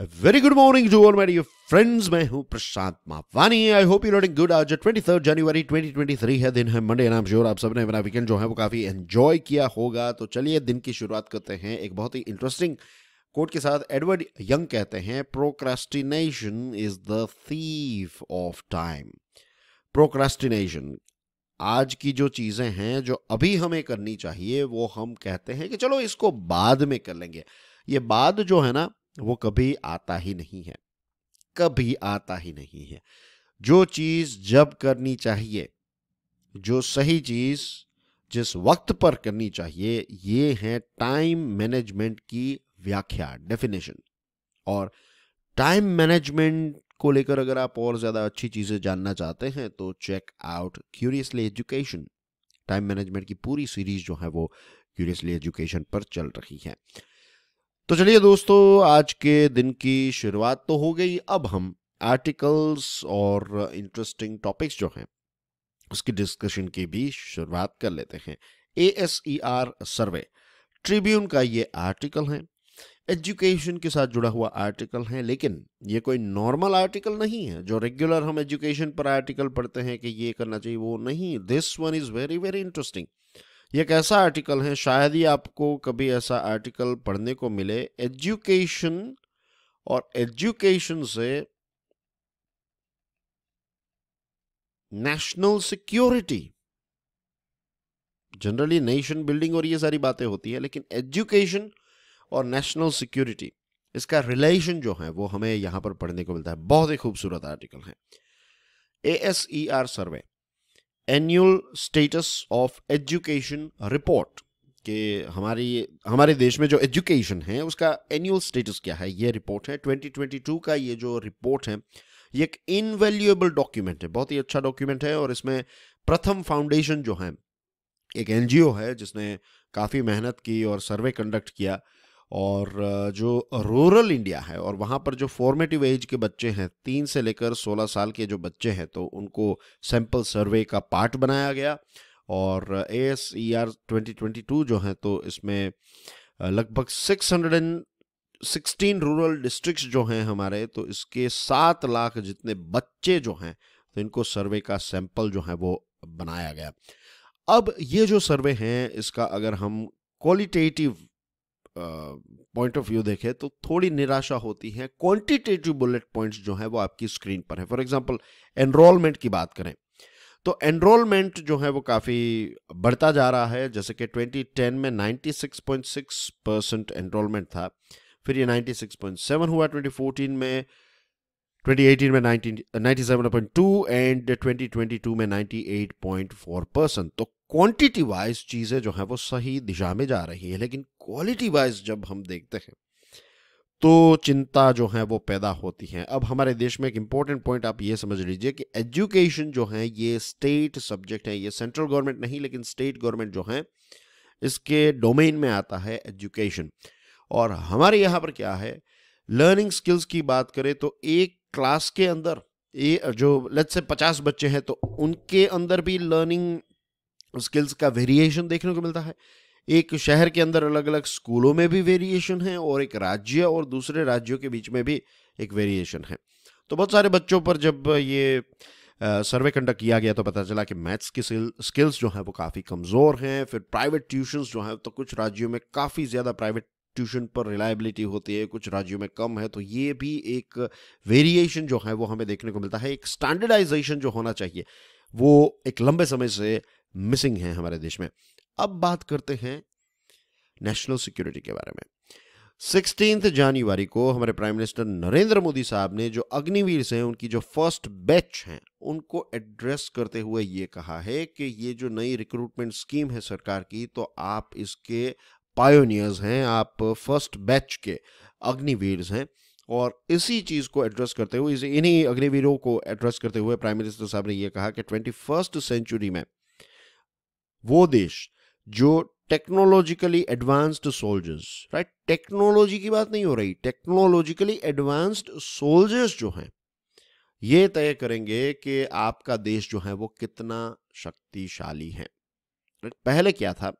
Very good morning to all मेरी dear friends मैं हूं Prashant Mafwani I hope you learning good आज ट्वेंटी थर्ड जनवरी ट्वेंटी ट्वेंटी थ्री है दिन है मंडे नाम श्योर आप सबने मेरा वीकेंड जो है वो काफ़ी एंजॉय किया होगा तो चलिए दिन की शुरुआत करते हैं एक बहुत ही इंटरेस्टिंग कोट के साथ एडवर्ड यंग कहते हैं procrastination is the thief of time procrastination आज की जो चीज़ें हैं जो अभी हमें करनी चाहिए वो हम कहते हैं कि चलो इसको बाद में कर लेंगे ये बाद जो है ना वो कभी आता ही नहीं है कभी आता ही नहीं है जो चीज़ जब करनी चाहिए जो सही चीज़ जिस वक्त पर करनी चाहिए ये है टाइम मैनेजमेंट की व्याख्या डेफिनेशन और टाइम मैनेजमेंट को लेकर अगर आप और ज़्यादा अच्छी चीज़ें जानना चाहते हैं तो check out curiously education time management की पूरी सीरीज जो है वो क्यूरियसली एजुकेशन पर चल रही है तो चलिए दोस्तों आज के दिन की शुरुआत तो हो गई अब हम आर्टिकल्स और इंटरेस्टिंग टॉपिक्स जो हैं उसकी डिस्कशन की भी शुरुआत कर लेते हैं A S E R survey Tribune का ये आर्टिकल है एजुकेशन के साथ जुड़ा हुआ आर्टिकल है लेकिन ये कोई नॉर्मल आर्टिकल नहीं है जो रेगुलर हम एजुकेशन पर आर्टिकल पढ़ते हैं कि ये करना चाहिए वो नहीं this one is very very interesting ये एक ऐसा आर्टिकल है शायद ही आपको कभी ऐसा आर्टिकल पढ़ने को मिले एजुकेशन और एजुकेशन से national security generally nation building और ये सारी बातें होती है लेकिन एजुकेशन और नेशनल सिक्योरिटी इसका रिलेशन जो है वो हमें यहां पर पढ़ने को मिलता है बहुत ही खूबसूरत आर्टिकल है A S E R survey annual status of education report के हमारी हमारे देश में जो एजुकेशन है उसका एनुअल स्टेटस क्या है ये रिपोर्ट है 2022 का ये जो रिपोर्ट है ये एक इनवेल्यूएबल डॉक्यूमेंट है बहुत ही अच्छा डॉक्यूमेंट है और इसमें प्रथम फाउंडेशन जो है एक एनजीओ है जिसने काफ़ी मेहनत की और सर्वे कंडक्ट किया और जो रूरल इंडिया है और वहाँ पर जो फॉर्मेटिव एज के बच्चे हैं तीन से लेकर सोलह साल के जो बच्चे हैं तो उनको सैंपल सर्वे का पार्ट बनाया गया और A S E R twenty twenty two जो है तो इसमें लगभग six hundred and sixteen rural district जो हैं हमारे तो इसके सात लाख जितने बच्चे जो हैं तो इनको सर्वे का सैंपल जो है वो बनाया गया अब ये जो सर्वे हैं इसका अगर हम क्वालिटेटिव पॉइंट ऑफ व्यू देखें तो थोड़ी निराशा होती है क्वांटिटेटिव बुलेट पॉइंट्स जो है वो आपकी स्क्रीन पर है फॉर एग्जांपल एनरोलमेंट की बात करें तो एनरोलमेंट जो है वो काफ़ी बढ़ता जा रहा है जैसे कि 2010 में 96.6 परसेंट एनरोलमेंट था फिर ये 96.7 हुआ 2014 में 2018 में 97.2 एंड 2022 में 98.4 परसेंट तो क्वांटिटी वाइज चीज़ें जो हैं वो सही दिशा में जा रही हैं लेकिन क्वालिटी वाइज जब हम देखते हैं तो चिंता जो है वो पैदा होती है अब हमारे देश में एक इंपॉर्टेंट पॉइंट आप ये समझ लीजिए कि एजुकेशन जो है ये स्टेट सब्जेक्ट है ये सेंट्रल गवर्नमेंट नहीं लेकिन स्टेट गवर्नमेंट जो है इसके डोमेन में आता है एजुकेशन और हमारे यहाँ पर क्या है लर्निंग स्किल्स की बात करें तो एक क्लास के अंदर ये जो लेट्स से पचास बच्चे हैं तो उनके अंदर भी लर्निंग स्किल्स का वेरिएशन देखने को मिलता है एक शहर के अंदर अलग अलग स्कूलों में भी वेरिएशन है और एक राज्य और दूसरे राज्यों के बीच में भी एक वेरिएशन है तो बहुत सारे बच्चों पर जब ये सर्वे कंडक्ट किया गया तो पता चला कि मैथ्स की स्किल्स जो हैं वो काफ़ी कमज़ोर हैं फिर प्राइवेट ट्यूशन्स जो हैं तो कुछ राज्यों में काफ़ी ज़्यादा प्राइवेट ट्यूशन पर रिलायबिलिटी होती है कुछ राज्यों में कम है तो ये भी एक वेरिएशन जो है वो हमें देखने को मिलता है एक स्टैंडर्डाइजेशन जो होना चाहिए वो एक लंबे समय से मिसिंग हैं हमारे देश में अब बात करते हैं नेशनल सिक्योरिटी के बारे में सिक्सटीन जनवरी को हमारे प्राइम मिनिस्टर नरेंद्र मोदी साहब ने जो अग्निवीर हैं उनकी जो फर्स्ट बैच हैं उनको एड्रेस करते हुए ये कहा है कि ये जो नई रिक्रूटमेंट स्कीम है सरकार की तो आप इसके पायोनियर्स हैं आप फर्स्ट बैच के अग्निवीर हैं और इसी चीज़ को एड्रेस करते हुए इन्हीं अग्निवीरों को एड्रेस करते हुए प्राइम मिनिस्टर साहब ने यह कहा कि ट्वेंटी फर्स्ट सेंचुरी में वो देश जो technologically advanced soldiers right technology की बात नहीं हो रही टेक्नोलॉजिकली एडवांस्ड सोल्जर्स जो हैं ये तय करेंगे कि आपका देश जो है वो कितना शक्तिशाली है पहले क्या था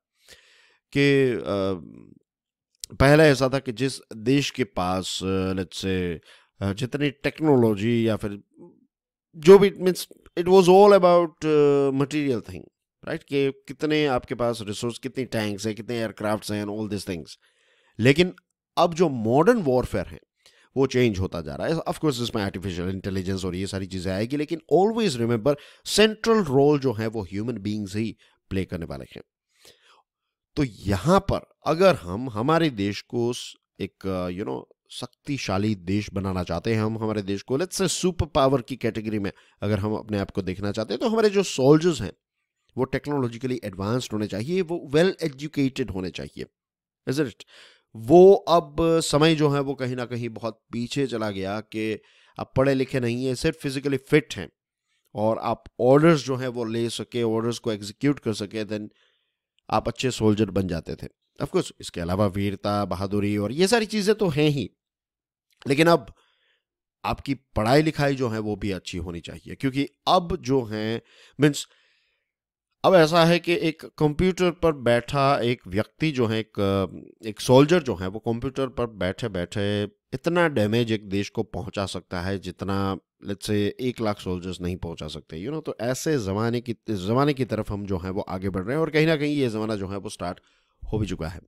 कि पहले ऐसा था कि जिस देश के पास लेट्स से जितनी टेक्नोलॉजी या फिर जो भी means it was all about material thing right right? कि कितने आपके पास रिसोर्स कितनी टैंक्स हैं कितने एयरक्राफ्ट्स हैं ऑल दिस थिंग्स लेकिन अब जो मॉडर्न वॉरफेयर है वो चेंज होता जा रहा है ऑफ कोर्स इसमें आर्टिफिशियल इंटेलिजेंस और ये सारी चीज़ें आएगी लेकिन ऑलवेज रिमेंबर सेंट्रल रोल जो है वो ह्यूमन बींग्स ही प्ले करने वाले हैं तो यहाँ पर अगर हम हमारे देश को एक यू नो शक्तिशाली देश बनाना चाहते हैं हम हमारे देश को लेट्स से सुपर पावर की कैटेगरी में अगर हम अपने आप को देखना चाहते हैं तो हमारे जो सोल्जर्स हैं वो टेक्नोलॉजिकली एडवांस्ड होने चाहिए वो वेल एजुकेटेड होने चाहिए इट वो अब समय जो है वो कहीं ना कहीं बहुत पीछे चला गया कि आप पढ़े लिखे नहीं हैं सिर्फ फिजिकली फिट हैं और आप ऑर्डर्स जो हैं वो ले सके ऑर्डर्स को एग्जीक्यूट कर सके देन आप अच्छे सोल्जर बन जाते थे ऑफकोर्स इसके अलावा वीरता बहादुरी और ये सारी चीज़ें तो हैं ही लेकिन अब आपकी पढ़ाई लिखाई जो है वो भी अच्छी होनी चाहिए क्योंकि अब जो है मीन्स अब ऐसा है कि एक कंप्यूटर पर बैठा एक व्यक्ति जो है एक एक सोल्जर जो है वो कंप्यूटर पर बैठे बैठे इतना डैमेज एक देश को पहुंचा सकता है जितना लेट्स से एक लाख सोल्जर्स नहीं पहुंचा सकते यू you नो know, तो ऐसे ज़माने की ज़माने की तरफ हम जो है वो आगे बढ़ रहे हैं और कहीं ना कहीं ये ज़माना जो है वो स्टार्ट हो भी चुका है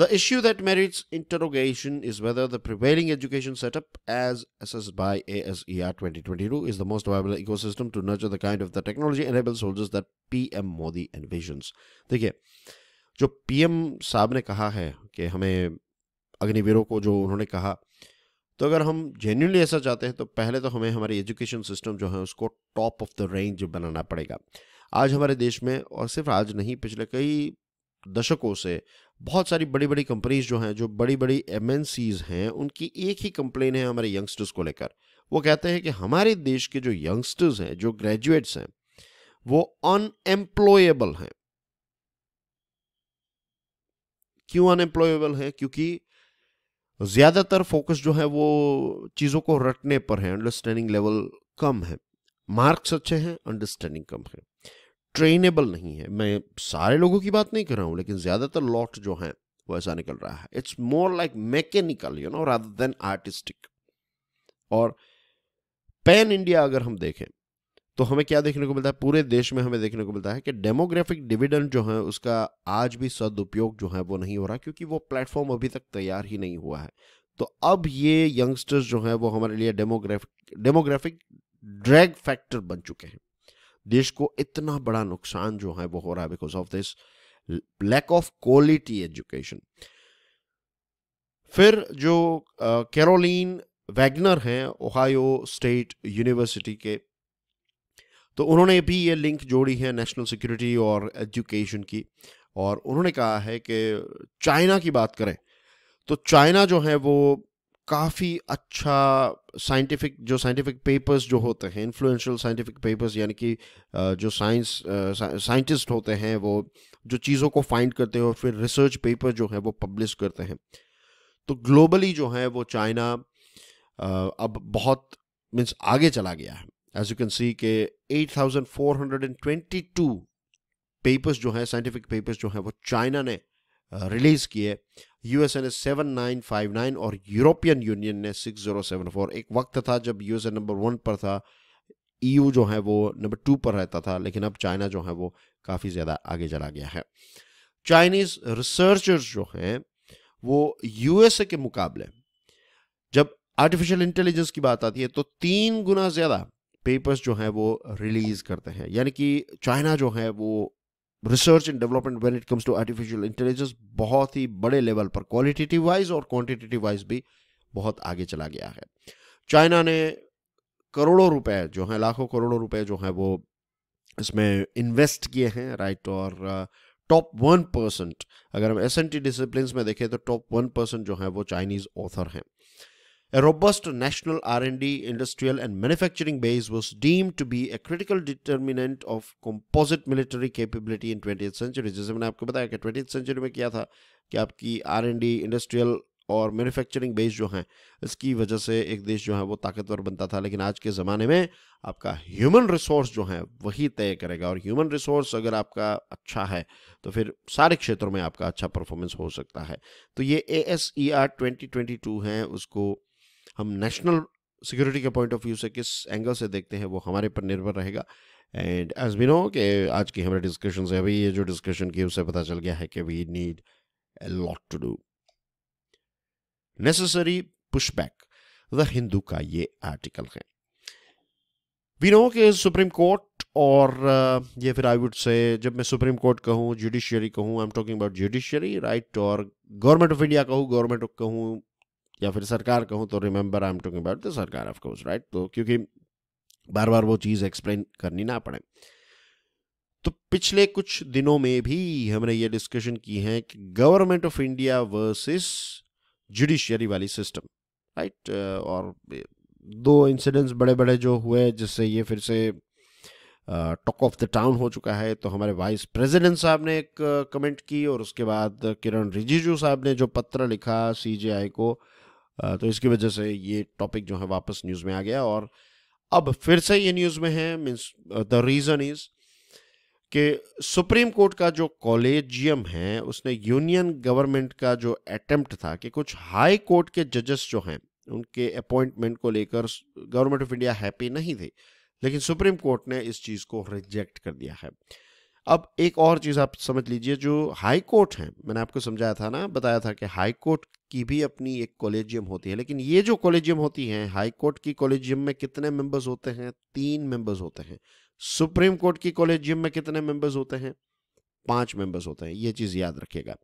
The issue that merits interrogation is whether the prevailing education setup, as assessed by ASER 2022, is the most viable ecosystem to nurture the kind of the technology-enabled soldiers that PM Modi envisions. देखिए जो PM साहब ने कहा है कि हमें अग्निवीरों को जो उन्होंने कहा तो अगर हम जेन्यूनली ऐसा चाहते हैं तो पहले तो हमें हमारी एजुकेशन सिस्टम जो है उसको टॉप ऑफ द रेंज बनाना पड़ेगा आज हमारे देश में और सिर्फ आज नहीं पिछले कई दशकों से बहुत सारी बड़ी बड़ी कंपनीज जो हैं जो बड़ी बड़ी एम हैं उनकी एक ही कंप्लेन है हमारे यंगस्टर्स को लेकर वो कहते हैं कि हमारे देश के जो यंगस्टर्स हैं जो ग्रेजुएट्स हैं वो अनएम्प्लॉयबल हैं क्यों अनएम्प्लॉयबल हैं क्योंकि ज़्यादातर फोकस जो है वो चीज़ों को रटने पर है अंडरस्टैंडिंग लेवल कम है मार्क्स अच्छे हैं अंडरस्टैंडिंग कम है ट्रेनेबल नहीं है मैं सारे लोगों की बात नहीं कर रहा हूँ लेकिन ज़्यादातर लॉट जो है वो ऐसा निकल रहा है it's more like mechanical you know rather than artistic और पैन इंडिया अगर हम देखें तो हमें क्या देखने को मिलता है पूरे देश में हमें देखने को मिलता है कि डेमोग्राफिक डिविडेंड जो है उसका आज भी सदुपयोग जो है वो नहीं हो रहा क्योंकि वो प्लेटफॉर्म अभी तक तैयार ही नहीं हुआ है तो अब ये यंगस्टर्स जो है वो हमारे लिए डेमोग्राफिक डेमोग्राफिक ड्रैग फैक्टर बन चुके हैं देश को इतना बड़ा नुकसान जो है वो हो रहा है because of this lack of quality education फिर जो कैरोलिन वैगनर हैं ओहायो स्टेट यूनिवर्सिटी के तो उन्होंने भी ये लिंक जोड़ी है नेशनल सिक्योरिटी और एजुकेशन की और उन्होंने कहा है कि चाइना की बात करें तो चाइना जो है वो काफ़ी अच्छा साइंटिफिक जो साइंटिफिक पेपर्स जो होते हैं इन्फ्लुएंशियल साइंटिफिक पेपर्स यानी कि जो साइंस साइंटिस्ट होते हैं वो जो चीज़ों को फाइंड करते हैं और फिर रिसर्च पेपर तो जो है वो पब्लिश करते हैं तो ग्लोबली जो है वो चाइना अब बहुत मीन्स आगे चला गया है एज यू कैन सी के 8422 पेपर्स जो हैं साइंटिफिक पेपर्स जो हैं वो चाइना ने रिलीज़ किए यूएसए ने 7959 और यूरोपियन यूनियन ने 6074 एक वक्त था जब यूएसए नंबर वन पर था ईयू e जो है वो नंबर टू पर रहता था लेकिन अब चाइना जो है वो काफ़ी ज़्यादा आगे चला गया है चाइनीज़ रिसर्चर्स जो हैं वो यूएसए के मुकाबले जब आर्टिफिशियल इंटेलिजेंस की बात आती है तो तीन गुना ज़्यादा पेपर्स जो हैं वो रिलीज़ करते हैं यानी कि चाइना जो है वो research and development when it comes to artificial intelligence बहुत ही बड़े लेवल पर क्वालिटेटिव वाइज और क्वांटिटेटिव वाइज भी बहुत आगे चला गया है चाइना ने करोड़ों रुपए जो हैं लाखों करोड़ों रुपए जो हैं वो इसमें इन्वेस्ट किए हैं राइट और टॉप वन परसेंट अगर हम एस एन टी डिसिप्लिन में देखें तो टॉप वन परसेंट जो है वो चाइनीज ऑथर हैं A robust national R&D, industrial and manufacturing base was deemed to be a critical determinant of composite military capability in 20th century. जैसे मैंने आपको बताया कि 20th century में क्या था कि आपकी R&D, industrial और मैन्युफैक्चरिंग बेस जो हैं इसकी वजह से एक देश जो है वो ताकतवर बनता था लेकिन आज के ज़माने में आपका ह्यूमन रिसोर्स जो है वही तय करेगा और ह्यूमन रिसोर्स अगर आपका अच्छा है तो फिर सारे क्षेत्रों में आपका अच्छा परफॉर्मेंस हो सकता है तो ये A S E R twenty twenty two है उसको हम नेशनल सिक्योरिटी के पॉइंट ऑफ व्यू से किस एंगल से देखते हैं वो हमारे पर निर्भर रहेगा एंड एज बी नो कि आज की हमारे डिस्कशन से अभी ये जो डिस्कशन की उससे पता चल गया है कि we need a lot to do necessary pushback the Hindu का ये आर्टिकल है वी नो के सुप्रीम कोर्ट और uh, ये फिर आई वुड से जब मैं सुप्रीम कोर्ट कहूँ जुडिशियरी कहूँ I am talking about judiciary right और गवर्नमेंट ऑफ इंडिया कहूँ गवर्नमेंट कहूँ या फिर सरकार कहूँ तो remember I am talking about the सरकार ऑफ कोर्स राइट तो क्योंकि बार बार वो चीज़ एक्सप्लेन करनी ना पड़े तो पिछले कुछ दिनों में भी हमने ये डिस्कशन की है कि government of India versus judiciary वाली सिस्टम राइट और दो इंसिडेंट्स बड़े बड़े जो हुए जिससे ये फिर से टॉक ऑफ द टाउन हो चुका है तो हमारे वाइस प्रेसिडेंट साहब ने एक कमेंट की और उसके बाद किरण रिजिजू साहब ने जो पत्र लिखा सीजेआई को uh, तो इसकी वजह से ये टॉपिक जो है वापस न्यूज़ में आ गया और अब फिर से ये न्यूज़ में है मीन्स द रीज़न इज़ कि सुप्रीम कोर्ट का जो कॉलेजियम है उसने यूनियन गवर्नमेंट का जो अटेम्प्ट था कि कुछ हाई कोर्ट के जजेस जो हैं उनके अपॉइंटमेंट को लेकर गवर्नमेंट ऑफ इंडिया हैप्पी नहीं थी लेकिन सुप्रीम कोर्ट ने इस चीज़ को रिजेक्ट कर दिया है अब एक और चीज़ आप समझ लीजिए जो हाई कोर्ट है मैंने आपको समझाया था ना बताया था कि हाई कोर्ट की भी अपनी एक कॉलेजियम होती है लेकिन ये जो कॉलेजियम होती है हाई कोर्ट की कॉलेजियम में कितने मेंबर्स होते हैं तीन मेंबर्स होते हैं सुप्रीम कोर्ट की कॉलेजियम में कितने मेंबर्स होते हैं पांच मेंबर्स होते हैं ये चीज़ याद रखिएगा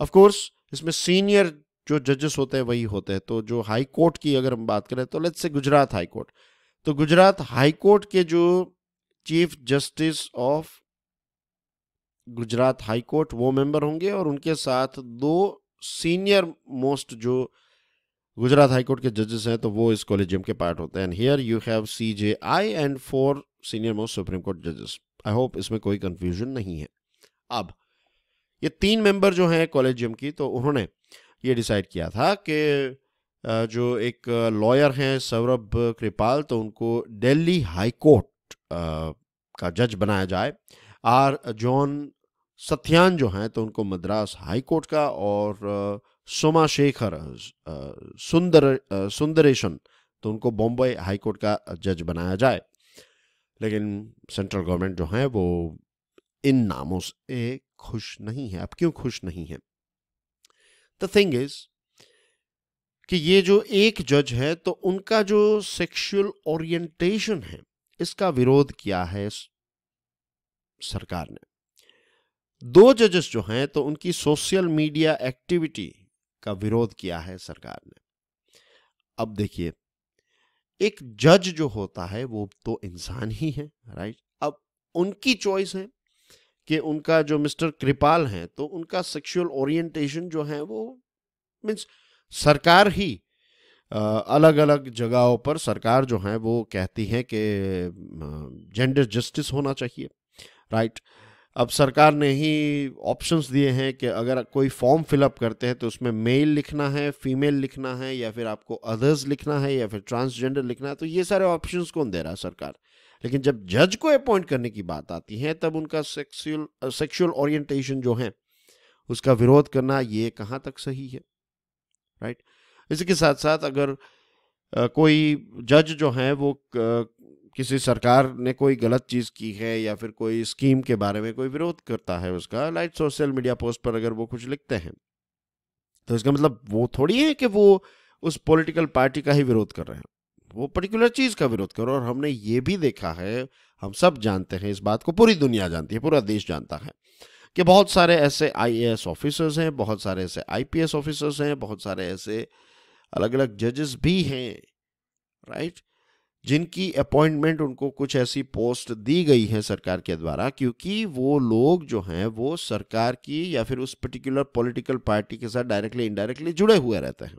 ऑफकोर्स इसमें सीनियर जो जजेस होते हैं वही होते हैं तो जो हाई कोर्ट की अगर हम बात करें तो let's say Gujarat high court तो गुजरात हाई कोर्ट के जो chief justice of Gujarat high court वो मेंबर होंगे और उनके साथ दो सीनियर मोस्ट जो गुजरात हाईकोर्ट के जजेस हैं तो वो इस कॉलेजियम के पार्ट होते हैं and here you have C J I and four senior most supreme court जजेस आई होप इसमें कोई कंफ्यूजन नहीं है अब ये तीन मेंबर जो हैं कॉलेजियम की तो उन्होंने ये डिसाइड किया था कि जो एक लॉयर हैं सौरभ कृपाल तो उनको दिल्ली हाई कोर्ट का जज बनाया जाए आर जॉन सत्यान जो हैं तो उनको मद्रास हाई कोर्ट का और सोमा शेखर सुंदर सुंदरेशन तो उनको बॉम्बे हाई कोर्ट का जज बनाया जाए लेकिन सेंट्रल गवर्नमेंट जो है वो इन नामों से खुश नहीं है अब क्यों खुश नहीं है द थिंग इज कि ये जो एक जज है तो उनका जो सेक्सुअल ओरिएंटेशन है इसका विरोध किया है सरकार ने दो जजेस जो हैं तो उनकी सोशल मीडिया एक्टिविटी का विरोध किया है सरकार ने अब देखिए एक जज जो होता है वो तो इंसान ही है राइट अब उनकी चॉइस है कि उनका जो मिस्टर कृपाल हैं तो उनका सेक्सुअल ओरिएंटेशन जो है वो मीन्स सरकार ही अलग अलग जगहों पर सरकार जो है वो कहती है कि जेंडर जस्टिस होना चाहिए राइट अब सरकार ने ही ऑप्शंस दिए हैं कि अगर कोई फॉर्म फिलअप करते हैं तो उसमें मेल लिखना है फीमेल लिखना है या फिर आपको अदर्स लिखना है या फिर ट्रांसजेंडर लिखना है तो ये सारे ऑप्शंस कौन दे रहा है सरकार लेकिन जब जज को अपॉइंट करने की बात आती है तब उनका सेक्सुअल सेक्सुअल ओरिएंटेशन जो है उसका विरोध करना ये कहाँ तक सही है राइट right? इसी के साथ साथ अगर कोई जज जो है वो किसी सरकार ने कोई गलत चीज़ की है या फिर कोई स्कीम के बारे में कोई विरोध करता है उसका लाइट सोशल मीडिया पोस्ट पर अगर वो कुछ लिखते हैं तो इसका मतलब वो थोड़ी है कि वो उस पॉलिटिकल पार्टी का ही विरोध कर रहे हैं वो पर्टिकुलर चीज़ का विरोध करो और हमने ये भी देखा है हम सब जानते हैं इस बात को पूरी दुनिया जानती है पूरा देश जानता है कि बहुत सारे ऐसे आईएएस ऑफिसर्स हैं बहुत सारे ऐसे आईपीएस ऑफिसर्स हैं बहुत सारे ऐसे अलग अलग जजेस भी हैं राइट जिनकी अपॉइंटमेंट उनको कुछ ऐसी पोस्ट दी गई है सरकार के द्वारा क्योंकि वो लोग जो हैं वो सरकार की या फिर उस पर्टिकुलर पॉलिटिकल पार्टी के साथ डायरेक्टली इनडायरेक्टली जुड़े हुए रहते हैं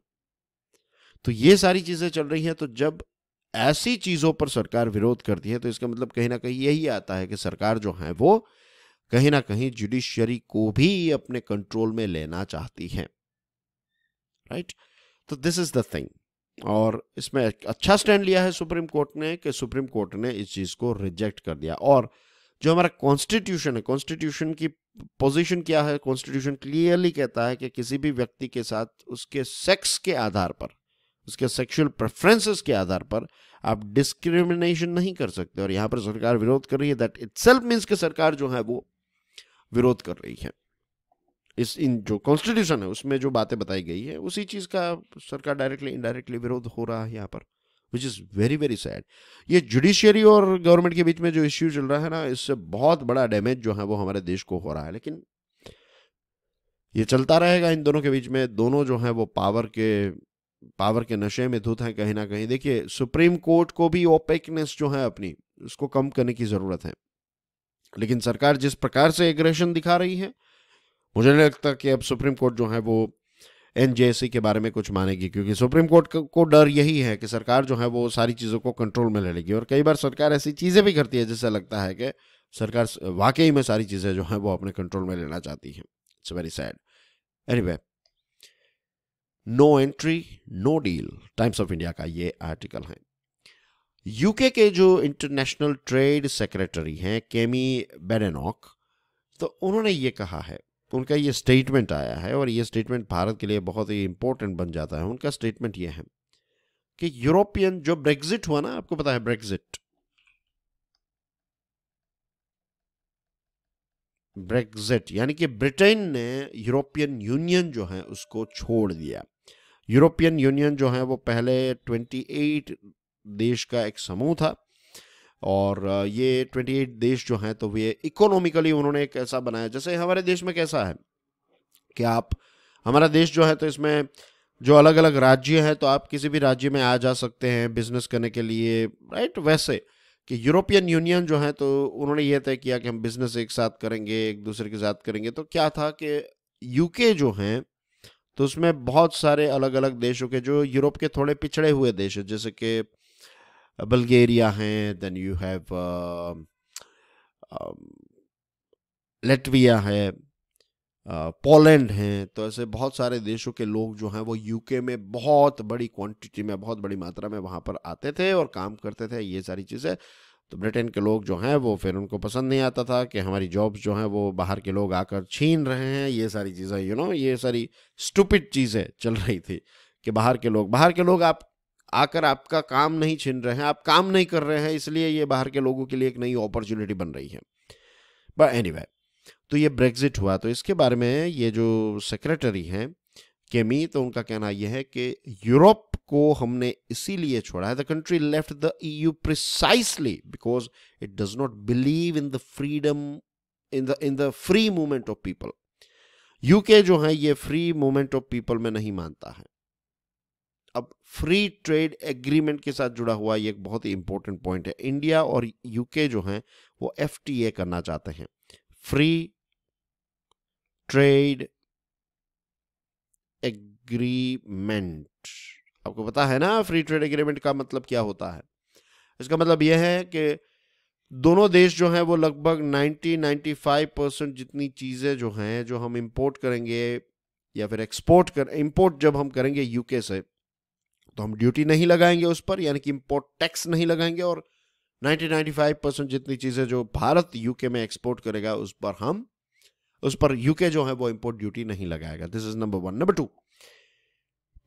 तो ये सारी चीज़ें चल रही हैं तो जब ऐसी चीज़ों पर सरकार विरोध करती है तो इसका मतलब कहीं ना कहीं यही आता है कि सरकार जो है वो कहीं ना कहीं जुडिशियरी को भी अपने कंट्रोल में लेना चाहती है राइट तो दिस इज द थिंग और इसमें अच्छा स्टैंड लिया है सुप्रीम कोर्ट ने कि सुप्रीम कोर्ट ने इस चीज़ को रिजेक्ट कर दिया और जो हमारा कॉन्स्टिट्यूशन है कॉन्स्टिट्यूशन की पोजीशन क्या है कॉन्स्टिट्यूशन क्लियरली कहता है कि किसी भी व्यक्ति के साथ उसके सेक्स के आधार पर उसके सेक्सुअल प्रेफरेंसेस के आधार पर आप डिस्क्रिमिनेशन नहीं कर सकते और यहाँ पर सरकार विरोध कर रही है दैट इट सेल्फ मीन्स कि सरकार जो है वो विरोध कर रही है इस इन जो कॉन्स्टिट्यूशन है उसमें जो बातें बताई गई है उसी चीज़ का सरकार डायरेक्टली इनडायरेक्टली विरोध हो रहा है यहाँ पर which is very very sad ये जुडिशियरी और गवर्नमेंट के बीच में जो इश्यू चल रहा है ना इससे बहुत बड़ा डैमेज जो है वो हमारे देश को हो रहा है लेकिन ये चलता रहेगा इन दोनों के बीच में दोनों जो हैं वो पावर के पावर के नशे में धुत हैं कहीं ना कहीं देखिए सुप्रीम कोर्ट को भी ओपेकनेस जो है अपनी उसको कम करने की ज़रूरत है लेकिन सरकार जिस प्रकार से एग्रेशन दिखा रही है मुझे नहीं लगता कि अब सुप्रीम कोर्ट जो है वो एन के बारे में कुछ मानेगी क्योंकि सुप्रीम कोर्ट को डर यही है कि सरकार जो है वो सारी चीज़ों को कंट्रोल में ले लेगी और कई बार सरकार ऐसी चीज़ें भी करती है जिससे लगता है कि सरकार वाकई में सारी चीज़ें जो हैं वो अपने कंट्रोल में लेना चाहती है it's very sad any no entry no deal times of India का ये आर्टिकल है यूके के जो इंटरनेशनल ट्रेड सेक्रेटरी हैं केमी बेडेनॉक तो उन्होंने ये कहा है उनका ये स्टेटमेंट आया है और ये स्टेटमेंट भारत के लिए बहुत ही इम्पोर्टेंट बन जाता है उनका स्टेटमेंट ये है कि यूरोपियन जो ब्रेग्जिट हुआ ना आपको पता है ब्रेग्जिट ब्रेग्जिट यानी कि ब्रिटेन ने यूरोपियन यूनियन जो है उसको छोड़ दिया यूरोपियन यूनियन जो है वो पहले 28 देश का एक समूह था और ये 28 देश जो हैं तो वे इकोनॉमिकली उन्होंने एक ऐसा बनाया जैसे हमारे देश में कैसा है कि आप हमारा देश जो है तो इसमें जो अलग अलग राज्य हैं तो आप किसी भी राज्य में आ जा सकते हैं बिजनेस करने के लिए राइट वैसे कि यूरोपियन यूनियन जो है तो उन्होंने ये तय किया कि हम बिजनेस एक साथ करेंगे एक दूसरे के साथ करेंगे तो क्या था कि यूके जो हैं तो उसमें बहुत सारे अलग अलग देशों के जो यूरोप के थोड़े पिछड़े हुए देश हैं जैसे कि बल्गेरिया uh, हैं देन यू हैव लेटविया है पोलैंड uh, पोलैंड हैं तो ऐसे बहुत सारे देशों के लोग जो हैं वो यूके में बहुत बड़ी क्वांटिटी में बहुत बड़ी मात्रा में वहाँ पर आते थे और काम करते थे ये सारी चीज़ें तो ब्रिटेन के लोग जो हैं वो फिर उनको पसंद नहीं आता था कि हमारी जॉब्स जो हैं वो बाहर के लोग आकर छीन रहे हैं ये सारी चीज़ें यू नो ये सारी स्टूपिड चीज़ें चल रही थी कि बाहर के लोग बाहर के लोग आप आकर आपका काम नहीं छीन रहे हैं आप काम नहीं कर रहे हैं इसलिए ये बाहर के लोगों के लिए एक नई अपॉर्चुनिटी बन रही है बट एनी anyway, तो ये ब्रेग्जिट हुआ तो इसके बारे में ये जो सेक्रेटरी हैं केमी तो उनका कहना यह है कि यूरोप को हमने इसीलिए छोड़ा है the country left the EU precisely because it does not believe in the freedom in the in the free movement of people UK जो है ये फ्री मूवमेंट ऑफ पीपल में नहीं मानता है अब फ्री ट्रेड एग्रीमेंट के साथ जुड़ा हुआ ये एक बहुत ही इंपॉर्टेंट पॉइंट है इंडिया और यूके जो हैं वो एफ करना चाहते हैं फ्री ट्रेड एग्रीमेंट आपको पता है ना फ्री ट्रेड एग्रीमेंट का मतलब क्या होता है इसका मतलब यह है कि दोनों देश जो हैं वो लगभग 90-95 परसेंट जितनी चीज़ें जो हैं जो हम इंपोर्ट करेंगे या फिर एक्सपोर्ट कर इंपोर्ट जब हम करेंगे यूके से तो हम ड्यूटी नहीं लगाएंगे उस पर यानी कि इम्पोर्ट टैक्स नहीं लगाएंगे और 90-95 परसेंट जितनी चीज़ें जो भारत यूके में एक्सपोर्ट करेगा उस पर हम उस पर यूके जो है वो इम्पोर्ट ड्यूटी नहीं लगाएगा this is number one number two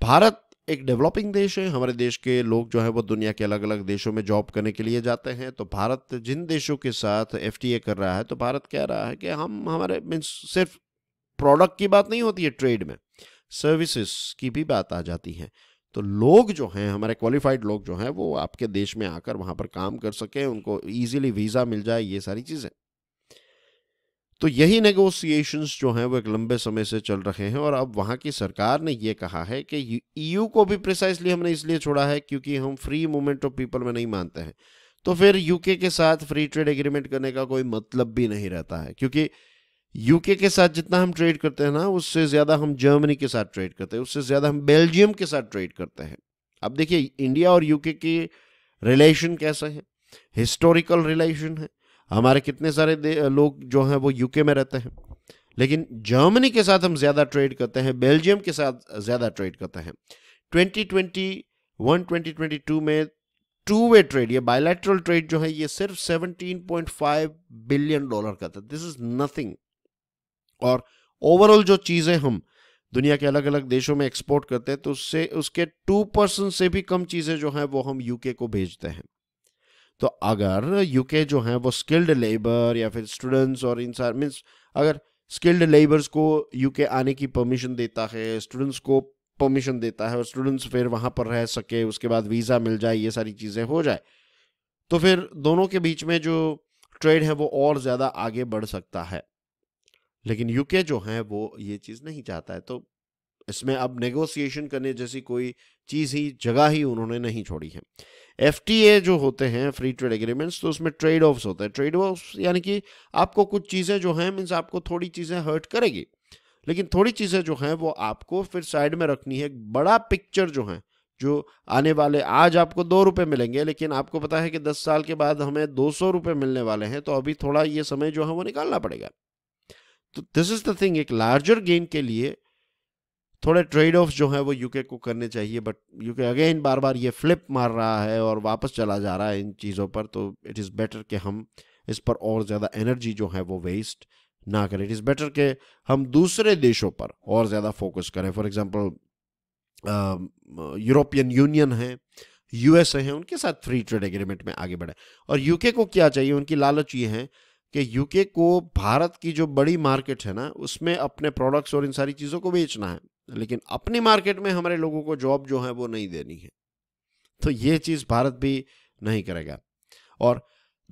Bharat एक डेवलपिंग देश है हमारे देश के लोग जो है वो दुनिया के अलग अलग देशों में जॉब करने के लिए जाते हैं तो भारत जिन देशों के साथ एफ कर रहा है तो भारत कह रहा है कि हम हमारे मीन्स सिर्फ प्रोडक्ट की बात नहीं होती है ट्रेड में सर्विसेज की भी बात आ जाती है तो लोग जो हैं हमारे क्वालिफाइड लोग जो हैं वो आपके देश में आकर वहां पर काम कर सके उनको इजीली वीज़ा मिल जाए ये सारी चीज़ें तो यही नेगोशिएशंस जो हैं वो एक लंबे समय से चल रहे हैं और अब वहां की सरकार ने ये कहा है कि ईयू e को भी प्रिसाइसली हमने इसलिए छोड़ा है क्योंकि हम फ्री मूवमेंट ऑफ पीपल में नहीं मानते हैं तो फिर यूके के साथ फ्री ट्रेड एग्रीमेंट करने का कोई मतलब भी नहीं रहता है क्योंकि यूके के साथ जितना हम ट्रेड करते हैं ना उससे ज़्यादा हम जर्मनी के साथ ट्रेड करते हैं उससे ज़्यादा हम बेल्जियम के साथ ट्रेड करते हैं अब देखिए इंडिया और यूके की रिलेशन कैसा है हिस्टोरिकल रिलेशन है हमारे कितने सारे लोग जो हैं वो यूके में रहते हैं लेकिन जर्मनी के साथ हम ज़्यादा ट्रेड करते हैं बेल्जियम के साथ ज़्यादा ट्रेड करते हैं 2021 2022 में टू वे ट्रेड ये बायोलेट्रल ट्रेड जो है ये सिर्फ 17.5 बिलियन डॉलर का था दिस इज नथिंग और ओवरऑल जो चीज़ें हम दुनिया के अलग अलग देशों में एक्सपोर्ट करते हैं तो उससे उसके टू परसेंट से भी कम चीज़ें जो हैं वो हम यूके को भेजते हैं तो अगर यूके जो हैं वो स्किल्ड लेबर या फिर स्टूडेंट्स और इन सार मीन्स अगर स्किल्ड लेबर्स को यूके आने की परमिशन देता है स्टूडेंट्स को परमिशन देता है और स्टूडेंट्स फिर वहाँ पर रह सके उसके बाद वीज़ा मिल जाए ये सारी चीज़ें हो जाए तो फिर दोनों के बीच में जो ट्रेड है वो और ज़्यादा आगे बढ़ सकता है लेकिन यूके जो है वो ये चीज़ नहीं चाहता है तो इसमें अब नेगोशिएशन करने जैसी कोई चीज़ ही जगह ही उन्होंने नहीं छोड़ी है एफ जो होते हैं फ्री ट्रेड एग्रीमेंट्स तो उसमें ट्रेड ऑफ्स होते हैं ट्रेड ऑफ्स यानी कि आपको कुछ चीज़ें जो हैं मीन्स आपको थोड़ी चीज़ें हर्ट करेगी लेकिन थोड़ी चीज़ें जो हैं वो आपको फिर साइड में रखनी है बड़ा पिक्चर जो है जो आने वाले आज आपको दो रुपये मिलेंगे लेकिन आपको पता है कि दस साल के बाद हमें दो सौ रुपये मिलने वाले हैं तो अभी थोड़ा ये समय जो है वो निकालना पड़ेगा तो दिस इज द थिंग एक लार्जर गेन के लिए थोड़े ट्रेड ऑफ जो है वो यूके को करने चाहिए बट यूके अगेन बार बार ये फ्लिप मार रहा है और वापस चला जा रहा है इन चीज़ों पर तो इट इज़ बेटर कि हम इस पर और ज़्यादा एनर्जी जो है वो वेस्ट ना करें इट इज़ बेटर कि हम दूसरे देशों पर और ज़्यादा फोकस करें फॉर एग्ज़ाम्पल यूरोपियन यूनियन है यूएसए हैं उनके साथ फ्री ट्रेड एग्रीमेंट में आगे बढ़े और यूके को क्या चाहिए उनकी लालच ये है कि यूके को भारत की जो बड़ी मार्केट है ना उसमें अपने प्रोडक्ट्स और इन सारी चीज़ों को बेचना है लेकिन अपनी मार्केट में हमारे लोगों को जॉब जो है वो नहीं देनी है तो ये चीज़ भारत भी नहीं करेगा और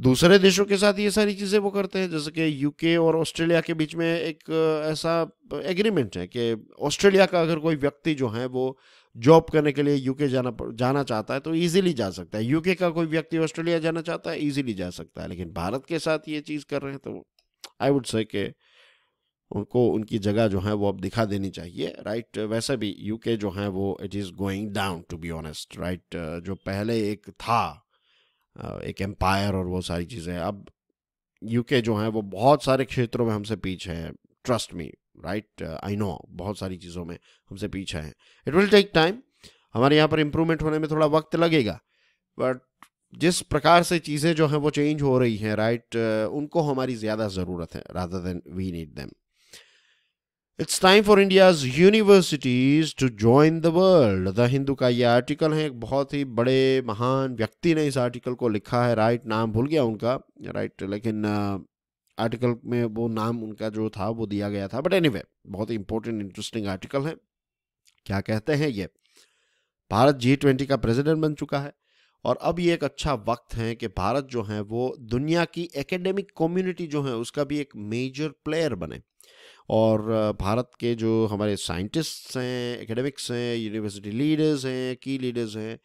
दूसरे देशों के साथ ये सारी चीज़ें वो करते हैं जैसे कि यूके और ऑस्ट्रेलिया के बीच में एक ऐसा एग्रीमेंट है कि ऑस्ट्रेलिया का अगर कोई व्यक्ति जो है वो जॉब करने के लिए यूके जाना जाना चाहता है तो इजीली जा सकता है यूके का कोई व्यक्ति ऑस्ट्रेलिया जाना चाहता है इजीली जा सकता है लेकिन भारत के साथ ये चीज़ कर रहे हैं तो आई वुड से कि उनको उनकी जगह जो है वो अब दिखा देनी चाहिए राइट वैसे भी यूके जो है वो it is going down to be honest right जो पहले एक था एक एम्पायर और वो सारी चीज़ें अब यूके जो है वो बहुत सारे क्षेत्रों में हमसे पीछे हैं trust me right I know बहुत सारी चीज़ों में हमसे पीछे हैं इट विल टेक टाइम हमारे यहाँ पर इम्प्रूवमेंट होने में थोड़ा वक्त लगेगा बट जिस प्रकार से चीज़ें जो हैं वो चेंज हो रही हैं राइट right? Uh, उनको हमारी ज़्यादा ज़रूरत है rather than we need them it's time for India's universities to join the world the Hindu का ये आर्टिकल है एक बहुत ही बड़े महान व्यक्ति ने इस आर्टिकल को लिखा है राइट right? नाम भूल गया उनका राइट right? लेकिन uh, आर्टिकल में वो नाम उनका जो था वो दिया गया था बट एनी anyway, बहुत इंपॉर्टेंट इंटरेस्टिंग आर्टिकल है क्या कहते हैं ये भारत जी ट्वेंटी का प्रेसिडेंट बन चुका है और अब ये एक अच्छा वक्त है कि भारत जो है वो दुनिया की एकेडमिक कम्युनिटी जो है उसका भी एक मेजर प्लेयर बने और भारत के जो हमारे साइंटिस्ट्स हैं एकेडमिक्स हैं यूनिवर्सिटी लीडर्स हैं की लीडर्स हैं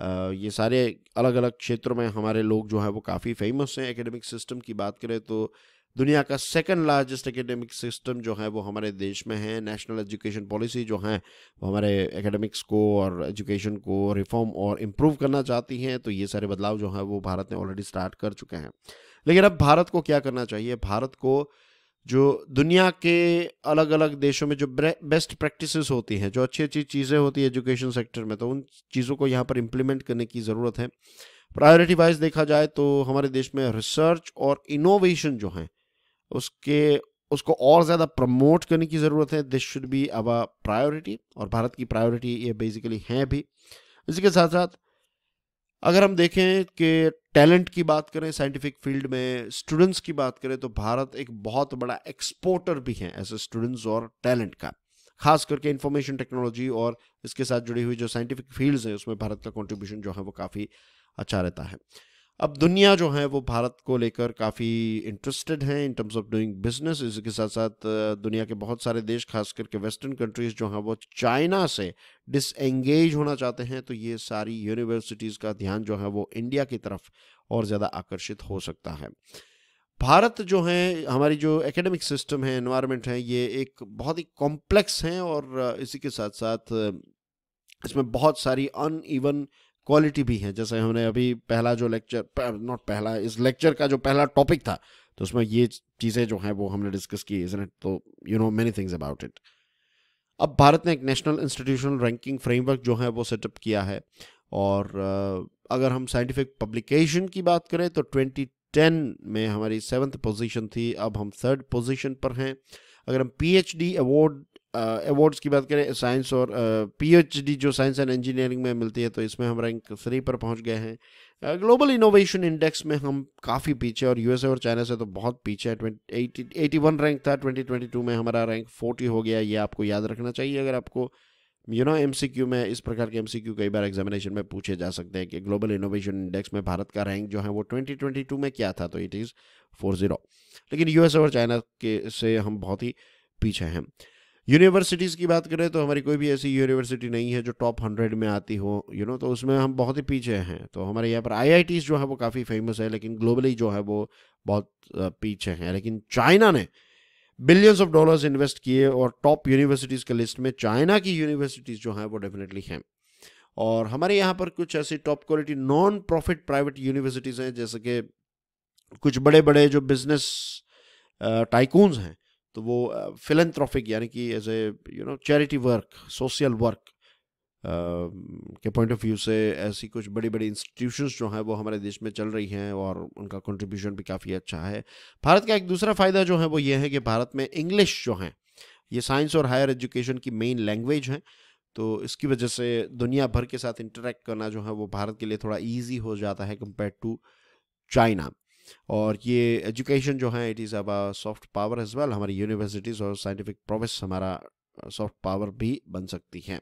ये सारे अलग अलग क्षेत्रों में हमारे लोग जो हैं वो काफ़ी फेमस हैं एकेडमिक सिस्टम की बात करें तो दुनिया का सेकंड लार्जेस्ट एकेडमिक सिस्टम जो है वो हमारे देश में है नेशनल एजुकेशन पॉलिसी जो है वो हमारे एकेडमिक्स को और एजुकेशन को रिफॉर्म और इम्प्रूव करना चाहती हैं तो ये सारे बदलाव जो हैं वो भारत ने ऑलरेडी स्टार्ट कर चुके हैं लेकिन अब भारत को क्या करना चाहिए भारत को जो दुनिया के अलग अलग देशों में जो बेस्ट प्रैक्टिसेस होती हैं जो अच्छी अच्छी चीज़ें होती है एजुकेशन सेक्टर में तो उन चीज़ों को यहाँ पर इम्प्लीमेंट करने की ज़रूरत है प्रायोरिटी वाइज देखा जाए तो हमारे देश में रिसर्च और इनोवेशन जो हैं उसके उसको और ज़्यादा प्रमोट करने की ज़रूरत है दिस शुड बी अब प्रायोरिटी और भारत की प्रायोरिटी ये बेसिकली हैं भी इसी के साथ साथ अगर हम देखें कि टैलेंट की बात करें साइंटिफिक फील्ड में स्टूडेंट्स की बात करें तो भारत एक बहुत बड़ा एक्सपोर्टर भी है ऐसे स्टूडेंट्स और टैलेंट का खास करके इंफॉर्मेशन टेक्नोलॉजी और इसके साथ जुड़ी हुई जो साइंटिफिक फील्ड्स हैं उसमें भारत का कंट्रीब्यूशन जो है वो काफ़ी अच्छा रहता है अब दुनिया जो है वो भारत को लेकर काफ़ी इंटरेस्टेड हैं in terms of doing business इसके साथ साथ दुनिया के बहुत सारे देश खास करके वेस्टर्न कंट्रीज़ जो हैं वो चाइना से डिसंगेज होना चाहते हैं तो ये सारी यूनिवर्सिटीज़ का ध्यान जो है वो इंडिया की तरफ और ज़्यादा आकर्षित हो सकता है भारत जो है हमारी जो एकेडमिक सिस्टम है इन्वायरमेंट है ये एक बहुत ही कॉम्प्लेक्स हैं और इसी के साथ साथ इसमें बहुत सारी अन ईवन क्वालिटी भी है जैसे हमने अभी पहला जो लेक्चर नॉट पहला इस लेक्चर का जो पहला टॉपिक था तो उसमें ये चीज़ें जो हैं वो हमने डिस्कस की इज तो you know many things about it अब भारत ने एक नेशनल इंस्टीट्यूशनल रैंकिंग फ्रेमवर्क जो है वो सेटअप किया है और अगर हम साइंटिफिक पब्लिकेशन की बात करें तो 2010 में हमारी सेवन्थ पोजीशन थी अब हम थर्ड पोजीशन पर हैं अगर हम पीएचडी अवार्ड अवार्ड्स की बात करें साइंस और पीएचडी जो साइंस एंड इंजीनियरिंग में मिलती है तो इसमें हम रैंक थ्री पर पहुंच गए हैं ग्लोबल इनोवेशन इंडेक्स में हम काफ़ी पीछे और यूएसए और चाइना से तो बहुत पीछे है एटी वन रैंक था ट्वेंटी ट्वेंटी टू में हमारा रैंक फोर्टी हो गया ये आपको याद रखना चाहिए अगर आपको यू नो एम में इस प्रकार के एम कई बार एग्जामिनेशन में पूछे जा सकते हैं कि ग्लोबल इनोवेशन इंडेक्स में भारत का रैंक जो है वो टू में क्या था तो इट इज़ फोर जीरो लेकिन यूएस और चाइना के से हम बहुत ही पीछे हैं यूनिवर्सिटीज़ की बात करें तो हमारी कोई भी ऐसी यूनिवर्सिटी नहीं है जो टॉप हंड्रेड में आती हो यू you नो know, तो उसमें हम बहुत ही पीछे हैं तो हमारे यहाँ पर आई जो है वो काफ़ी फेमस है लेकिन ग्लोबली जो है वो बहुत पीछे हैं लेकिन चाइना ने बिलियंस ऑफ डॉलर्स इन्वेस्ट किए और टॉप यूनिवर्सिटीज़ के लिस्ट में चाइना की यूनिवर्सिटीज़ जो हैं वो डेफिनेटली हैं और हमारे यहाँ पर कुछ ऐसी top quality non profit private universities हैं जैसे कि कुछ बड़े बड़े जो बिजनेस टाइकून्स हैं तो वो फिलेंथ्रॉफिक यानी कि as a you know charity work social work के पॉइंट ऑफ व्यू से ऐसी कुछ बड़ी बड़ी इंस्टीट्यूशंस जो हैं वो हमारे देश में चल रही हैं और उनका कंट्रीब्यूशन भी काफ़ी अच्छा है भारत का एक दूसरा फ़ायदा जो है वो ये है कि भारत में इंग्लिश जो हैं ये साइंस और हायर एजुकेशन की मेन लैंग्वेज है तो इसकी वजह से दुनिया भर के साथ इंटरेक्ट करना जो है वो भारत के लिए थोड़ा ईजी हो जाता है कंपेयर टू चाइना और ये एजुकेशन जो है इट इज़ अब सॉफ्ट पावर एज वेल हमारी यूनिवर्सिटीज़ और साइंटिफिक प्रोवेस हमारा सॉफ्ट पावर भी बन सकती हैं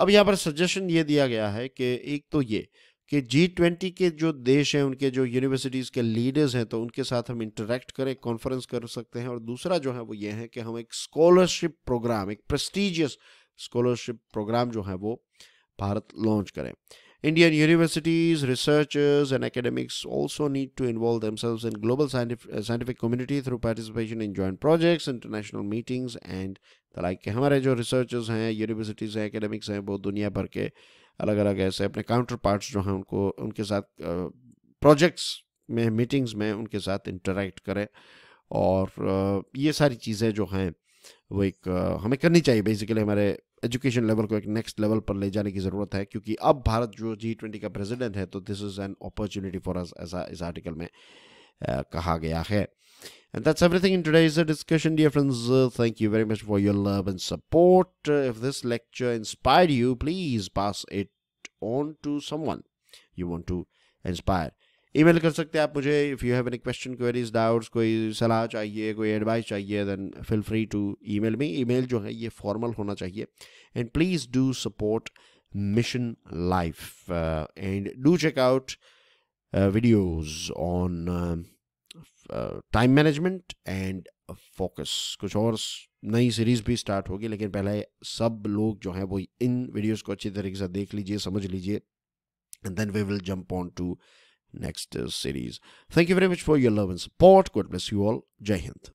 अब यहाँ पर सजेशन ये दिया गया है कि एक तो ये कि जी ट्वेंटी के जो देश हैं उनके जो यूनिवर्सिटीज़ के लीडर्स हैं तो उनके साथ हम इंटरेक्ट करें कॉन्फ्रेंस कर सकते हैं और दूसरा जो है वो ये है कि हम एक स्कॉलरशिप प्रोग्राम एक प्रेस्टिजियस स्कॉलरशिप प्रोग्राम जो है वो भारत लॉन्च करें Indian universities, researchers, and academics also need to involve themselves in global scientific, scientific community through participation in joint projects, international meetings, and the like. हमारे जो researchers हैं universities हैं academics हैं वो दुनिया भर के अलग अलग ऐसे अपने काउंटर पार्ट्स जो हैं उनको उनके साथ प्रोजेक्ट्स में मीटिंग्स में उनके साथ इंटरेक्ट करें और ये सारी चीज़ें जो हैं वो एक हमें करनी चाहिए बेसिकली हमारे एजुकेशन लेवल को एक नेक्स्ट लेवल पर ले जाने की ज़रूरत है क्योंकि अब भारत जो जी ट्वेंटी का प्रेसिडेंट है तो this is an opportunity for us ऐसा इस आर्टिकल में uh, कहा गया है And that's everything in today's discussion, dear friends. Uh, thank you very much for your love and support. Uh, if this lecture inspired you, please pass it on to someone you want to inspire. ई कर सकते हैं आप मुझे if you have any question queries doubts कोई सलाह चाहिए कोई advice चाहिए then feel free to email me e जो है ये फॉर्मल होना चाहिए and please do support mission life and do check out videos on time management and focus कुछ और नई सीरीज़ भी स्टार्ट होगी लेकिन पहले सब लोग जो हैं वो इन वीडियोज़ को अच्छी तरीके से देख लीजिए समझ लीजिए and then we will jump on to next uh, series. Thank you very much for your love and support. God bless you all. Jai Hind.